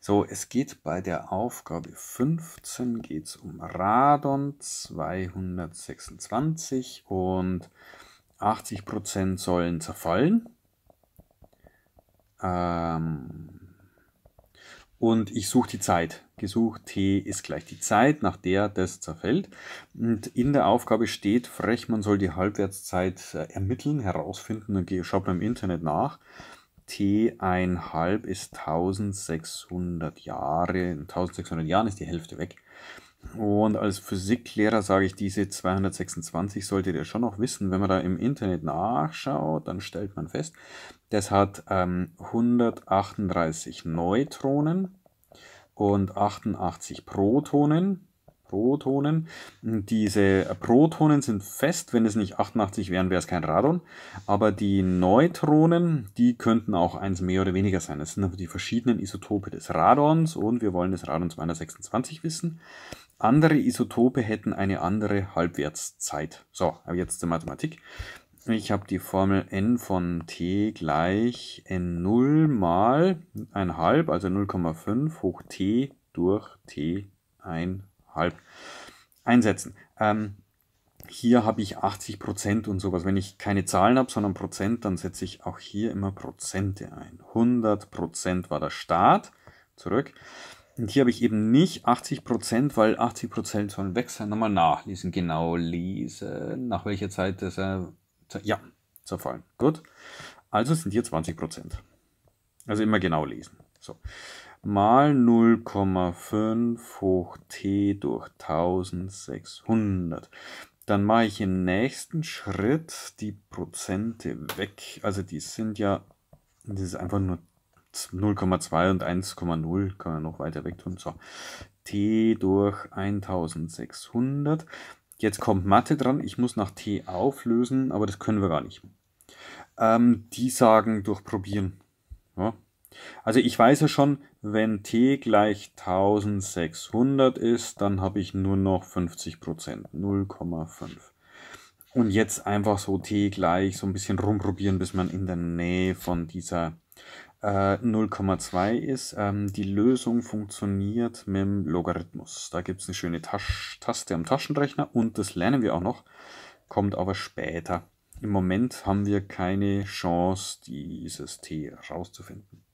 So, es geht bei der Aufgabe 15 geht's um Radon 226 und 80% sollen zerfallen. Ähm, und ich suche die Zeit. Gesucht T ist gleich die Zeit, nach der das zerfällt. Und in der Aufgabe steht frech, man soll die Halbwertszeit äh, ermitteln, herausfinden und schaut beim Internet nach. T1,5 ist 1600 Jahre. In 1600 Jahren ist die Hälfte weg. Und als Physiklehrer sage ich, diese 226 solltet ihr schon noch wissen. Wenn man da im Internet nachschaut, dann stellt man fest, das hat ähm, 138 Neutronen und 88 Protonen. Protonen. Diese Protonen sind fest, wenn es nicht 88 wären, wäre es kein Radon. Aber die Neutronen, die könnten auch eins mehr oder weniger sein. Das sind aber die verschiedenen Isotope des Radons und wir wollen das Radon 226 wissen. Andere Isotope hätten eine andere Halbwertszeit. So, aber jetzt zur Mathematik. Ich habe die Formel n von t gleich n0 mal 1,5, also 0,5 hoch t durch t1 halb einsetzen. Ähm, hier habe ich 80 Prozent und sowas. Wenn ich keine Zahlen habe, sondern Prozent, dann setze ich auch hier immer Prozente ein. 100 Prozent war der Start. Zurück. Und hier habe ich eben nicht 80 Prozent, weil 80 Prozent sollen weg sein. Nochmal nachlesen. Genau lesen. Nach welcher Zeit das... er. Äh, ja, zerfallen. Gut. Also sind hier 20 Prozent. Also immer genau lesen. So mal 0,5 hoch t durch 1600. Dann mache ich im nächsten Schritt die Prozente weg. Also die sind ja, das ist einfach nur 0,2 und 1,0. Kann man noch weiter weg tun. So, t durch 1600. Jetzt kommt Mathe dran. Ich muss nach t auflösen, aber das können wir gar nicht. Ähm, die sagen durch Probieren. Ja, also ich weiß ja schon, wenn t gleich 1600 ist, dann habe ich nur noch 50%, 0,5. Und jetzt einfach so t gleich so ein bisschen rumprobieren, bis man in der Nähe von dieser äh, 0,2 ist. Ähm, die Lösung funktioniert mit dem Logarithmus. Da gibt es eine schöne Tasch Taste am Taschenrechner und das lernen wir auch noch, kommt aber später. Im Moment haben wir keine Chance, dieses T rauszufinden.